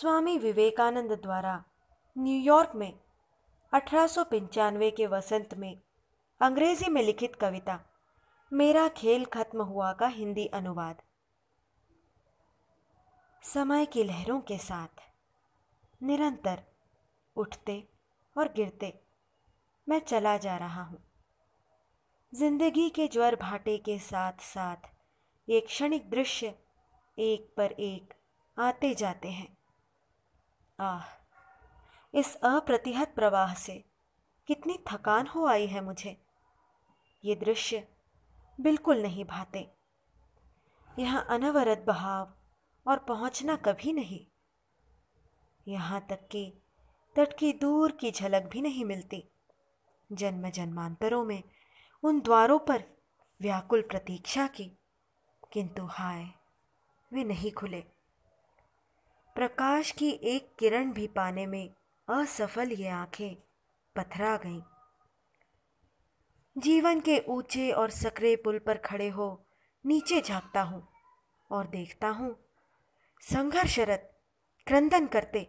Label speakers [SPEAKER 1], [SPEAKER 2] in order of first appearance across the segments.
[SPEAKER 1] स्वामी विवेकानंद द्वारा न्यूयॉर्क में अठारह के वसंत में अंग्रेजी में लिखित कविता मेरा खेल खत्म हुआ का हिंदी अनुवाद समय की लहरों के साथ निरंतर उठते और गिरते मैं चला जा रहा हूँ जिंदगी के ज्वर भाटे के साथ साथ ये क्षणिक दृश्य एक पर एक आते जाते हैं आह इस अप्रतिहत प्रवाह से कितनी थकान हो आई है मुझे ये दृश्य बिल्कुल नहीं भाते यहाँ अनवरत बहाव और पहुँचना कभी नहीं यहाँ तक कि तट की दूर की झलक भी नहीं मिलती जन्म जन्मांतरों में उन द्वारों पर व्याकुल प्रतीक्षा की किंतु हाय वे नहीं खुले प्रकाश की एक किरण भी पाने में असफल ये आंखें पथरा गईं जीवन के ऊंचे और सकरे पुल पर खड़े हो नीचे झांकता हूँ और देखता हूँ संघर्षरत क्रंदन करते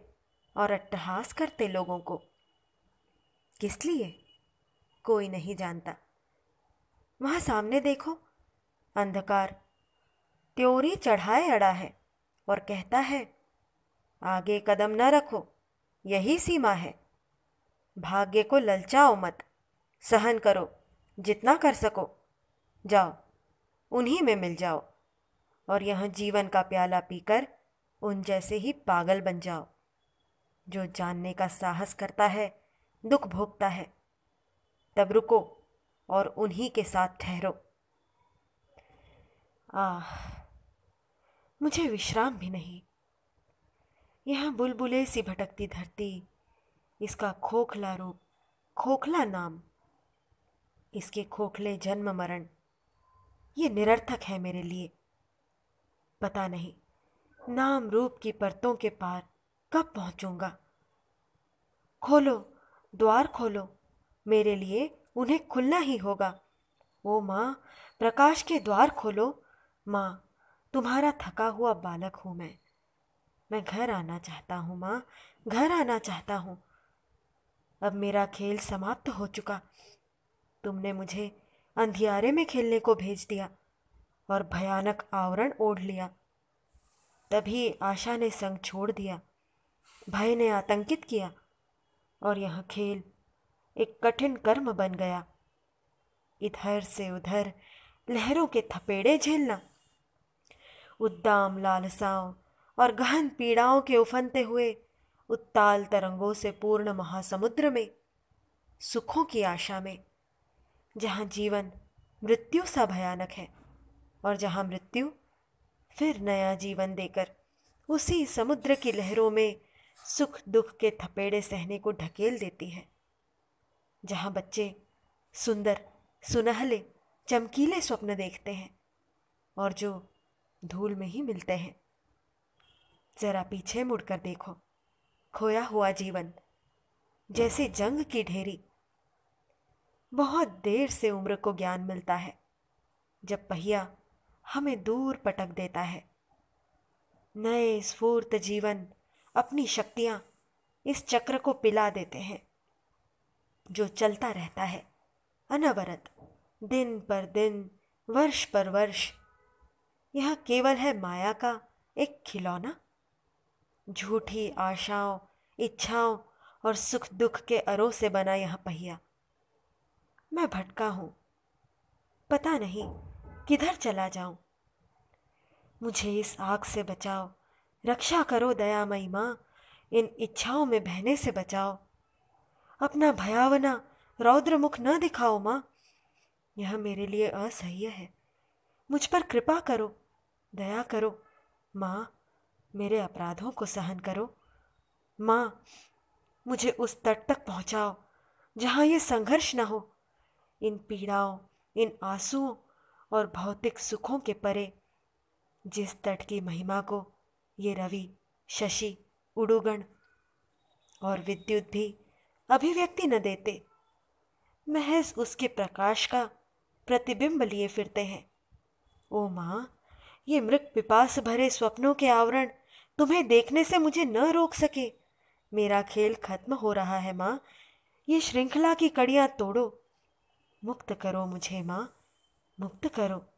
[SPEAKER 1] और अट्टहास करते लोगों को किस लिए कोई नहीं जानता वहां सामने देखो अंधकार त्योरी चढ़ाए अड़ा है और कहता है आगे कदम न रखो यही सीमा है भाग्य को ललचाओ मत सहन करो जितना कर सको जाओ उन्हीं में मिल जाओ और यह जीवन का प्याला पीकर उन जैसे ही पागल बन जाओ जो जानने का साहस करता है दुख भोगता है तब रुको और उन्हीं के साथ ठहरो आह मुझे विश्राम भी नहीं यहाँ बुलबुले सी भटकती धरती इसका खोखला रूप खोखला नाम इसके खोखले जन्म मरण ये निरर्थक है मेरे लिए पता नहीं नाम रूप की परतों के पार कब पहुंचूंगा खोलो द्वार खोलो मेरे लिए उन्हें खुलना ही होगा ओ माँ प्रकाश के द्वार खोलो माँ तुम्हारा थका हुआ बालक हूँ मैं मैं घर आना चाहता हूँ माँ घर आना चाहता हूँ अब मेरा खेल समाप्त हो चुका तुमने मुझे अंधियारे में खेलने को भेज दिया और भयानक आवरण ओढ़ लिया तभी आशा ने संग छोड़ दिया भय ने आतंकित किया और यह खेल एक कठिन कर्म बन गया इधर से उधर लहरों के थपेड़े झेलना उद्दाम लालसाओं और गहन पीड़ाओं के उफनते हुए उत्ताल तरंगों से पूर्ण महासमुद्र में सुखों की आशा में जहाँ जीवन मृत्यु सा भयानक है और जहाँ मृत्यु फिर नया जीवन देकर उसी समुद्र की लहरों में सुख दुख के थपेड़े सहने को ढकेल देती है जहाँ बच्चे सुंदर सुनहले चमकीले स्वप्न देखते हैं और जो धूल में ही मिलते हैं जरा पीछे मुड़कर देखो खोया हुआ जीवन जैसे जंग की ढेरी बहुत देर से उम्र को ज्ञान मिलता है जब पहिया हमें दूर पटक देता है नए स्फूर्त जीवन अपनी शक्तियां इस चक्र को पिला देते हैं जो चलता रहता है अनवरत दिन पर दिन वर्ष पर वर्ष यह केवल है माया का एक खिलौना झूठी आशाओं इच्छाओं और सुख दुख के अरो से बना यह पहिया मैं भटका हूं पता नहीं किधर चला जाऊं मुझे इस आग से बचाओ रक्षा करो दयामयी माँ इन इच्छाओं में बहने से बचाओ अपना भयावना रौद्रमुख न दिखाओ माँ यह मेरे लिए असह्य है मुझ पर कृपा करो दया करो माँ मेरे अपराधों को सहन करो माँ मुझे उस तट तक पहुँचाओ जहाँ ये संघर्ष न हो इन पीड़ाओं इन आंसुओं और भौतिक सुखों के परे जिस तट की महिमा को ये रवि शशि उड़ुगण और विद्युत भी अभिव्यक्ति न देते महज उसके प्रकाश का प्रतिबिंब लिए फिरते हैं ओ माँ ये मृग पिपास भरे स्वप्नों के आवरण तुम्हें देखने से मुझे न रोक सके मेरा खेल खत्म हो रहा है माँ ये श्रृंखला की कड़ियाँ तोड़ो मुक्त करो मुझे माँ मुक्त करो